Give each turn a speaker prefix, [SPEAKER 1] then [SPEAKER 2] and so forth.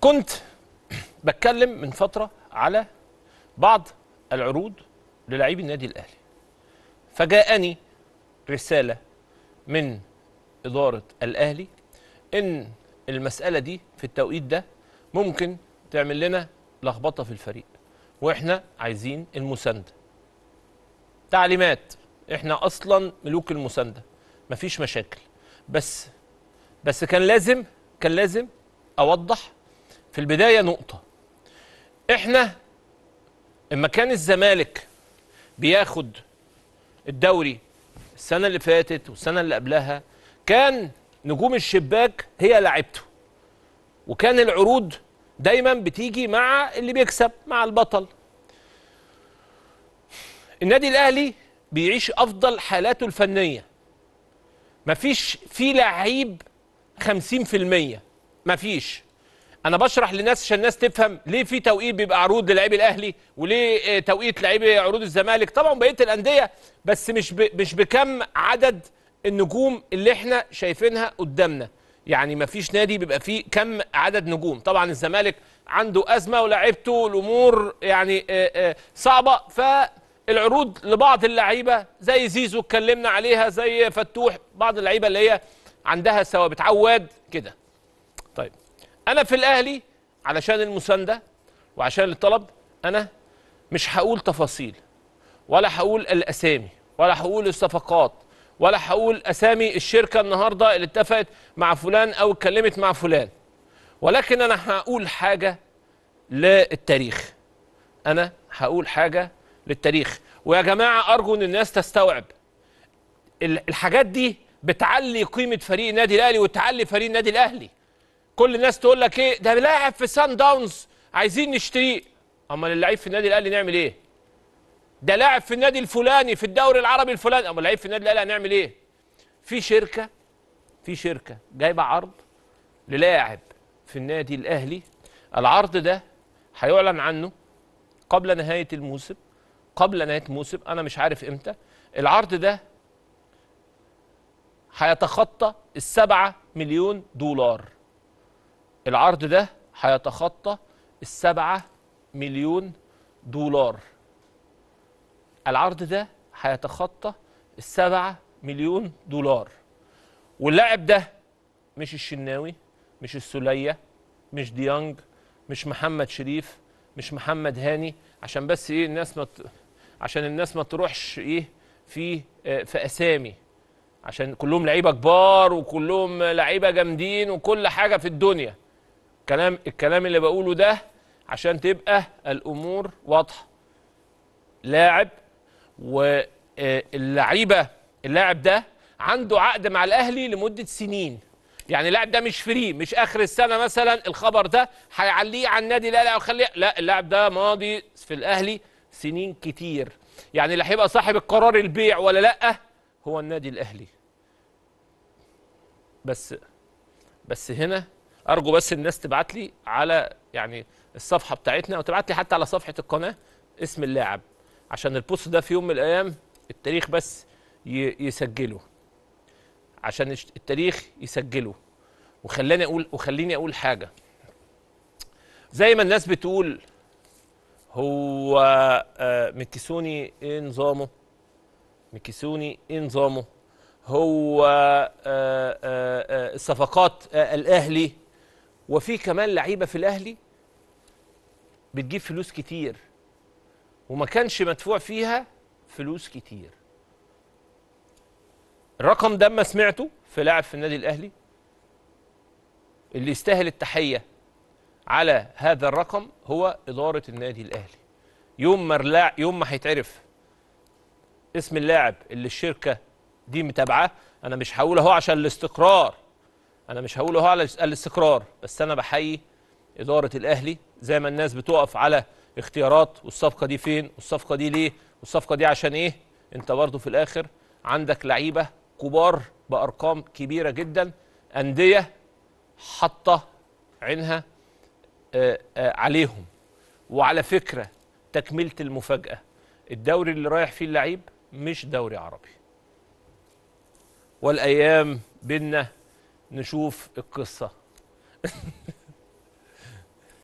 [SPEAKER 1] كنت بتكلم من فتره على بعض العروض للعيب النادي الاهلي فجاءني رساله من اداره الاهلي ان المساله دي في التوقيت ده ممكن تعمل لنا لخبطه في الفريق واحنا عايزين المسانده تعليمات احنا اصلا ملوك المسانده مفيش مشاكل بس بس كان لازم كان لازم اوضح في البداية نقطة احنا اما كان الزمالك بياخد الدوري السنة اللي فاتت والسنة اللي قبلها كان نجوم الشباك هي لعبته وكان العروض دايما بتيجي مع اللي بيكسب مع البطل النادي الاهلي بيعيش افضل حالاته الفنيه مفيش في لعيب 50% مفيش انا بشرح للناس عشان الناس تفهم ليه في توقيت بيبقى عروض للاعبي الاهلي وليه آه، توقيت لعيبي عروض الزمالك طبعا بقيه الانديه بس مش مش بكم عدد النجوم اللي احنا شايفينها قدامنا يعني ما فيش نادي بيبقى فيه كم عدد نجوم طبعا الزمالك عنده ازمه ولاعيبته الامور يعني آه، آه، صعبه فالعروض لبعض اللعيبه زي زيزو اتكلمنا عليها زي فتوح بعض اللعيبه اللي هي عندها ثوابت عواد كده طيب انا في الاهلي علشان المسانده وعشان الطلب انا مش هقول تفاصيل ولا هقول الاسامي ولا هقول الصفقات ولا هقول اسامي الشركه النهارده اللي اتفقت مع فلان او اتكلمت مع فلان ولكن انا هقول حاجه للتاريخ انا هقول حاجه للتاريخ ويا جماعه ارجو ان الناس تستوعب الحاجات دي بتعلي قيمه فريق النادي الاهلي وتعلي فريق النادي الاهلي كل الناس تقول لك ايه ده لاعب في سان داونز عايزين نشتريه امال اللعيب في النادي الاهلي نعمل ايه ده لاعب في النادي الفلاني في الدوري العربي الفلاني امال اللعيب في النادي الاهلي هنعمل ايه في شركه في شركه جايبه عرض للاعب في النادي الاهلي العرض ده هيعلن عنه قبل نهايه الموسم قبل نهايه الموسم انا مش عارف امتى العرض ده هيتخطى السبعة مليون دولار العرض ده هيتخطى السبعة مليون دولار العرض ده هيتخطى السبعة مليون دولار واللاعب ده مش الشناوي مش السولية مش ديانج مش محمد شريف مش محمد هاني عشان بس ايه الناس ما ت... عشان الناس ما تروحش ايه في آه، في اسامي عشان كلهم لعيبه كبار وكلهم لعيبه جامدين وكل حاجه في الدنيا الكلام الكلام اللي بقوله ده عشان تبقى الامور واضحه لاعب واللعيبه آه، اللاعب ده عنده عقد مع الاهلي لمده سنين يعني اللاعب ده مش فري مش اخر السنه مثلا الخبر ده هيعليه على النادي الاهلي او خليه لا اللاعب ده ماضي في الاهلي سنين كتير يعني اللي هيبقى صاحب القرار البيع ولا لا هو النادي الاهلي بس بس هنا ارجو بس الناس تبعت لي على يعني الصفحه بتاعتنا او تبعت لي حتى على صفحه القناه اسم اللاعب عشان البوست ده في يوم من الايام التاريخ بس يسجله عشان التاريخ يسجله وخلاني اقول وخليني اقول حاجه زي ما الناس بتقول هو آه، مكسوني ايه نظامه مكسوني ايه نظامه هو آه، آه، الصفقات الاهلي وفي كمان لعيبه في الاهلي بتجيب فلوس كتير وما كانش مدفوع فيها فلوس كتير الرقم ده اما سمعته في لاعب في النادي الاهلي اللي يستاهل التحيه على هذا الرقم هو اداره النادي الاهلي يوم ما يوم ما هيتعرف اسم اللاعب اللي الشركه دي متابعاه انا مش هقول اهو عشان الاستقرار انا مش هقول اهو على الاستقرار بس انا بحيي اداره الاهلي زي ما الناس بتقف على اختيارات والصفقه دي فين والصفقه دي ليه والصفقه دي عشان ايه انت برضه في الاخر عندك لعيبه كبار بارقام كبيره جدا انديه حاطه عينها آه، آه، عليهم وعلى فكره تكمله المفاجاه الدوري اللي رايح فيه اللعيب مش دوري عربي والايام بينا نشوف القصه